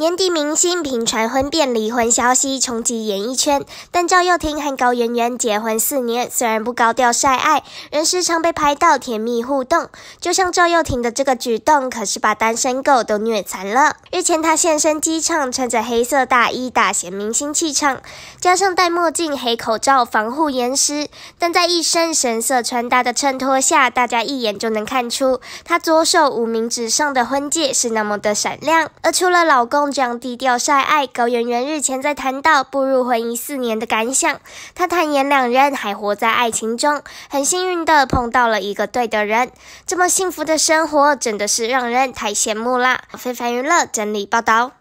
年底，明星频传婚变、离婚消息，冲击演艺圈。但赵又廷和高圆圆结婚四年，虽然不高调晒爱，仍时常被拍到甜蜜互动。就像赵又廷的这个举动，可是把单身狗都虐惨了。日前他现身机场，穿着黑色大衣，大显明星气场，加上戴墨镜、黑口罩防护严实，但在一身神色穿搭的衬托下，大家一眼就能看出他左手无名指上的婚戒是那么的闪亮。而除了老公，这样低调晒爱，高圆圆日前在谈到步入婚姻四年的感想，她坦言两人还活在爱情中，很幸运的碰到了一个对的人，这么幸福的生活真的是让人太羡慕啦！非凡娱乐整理报道。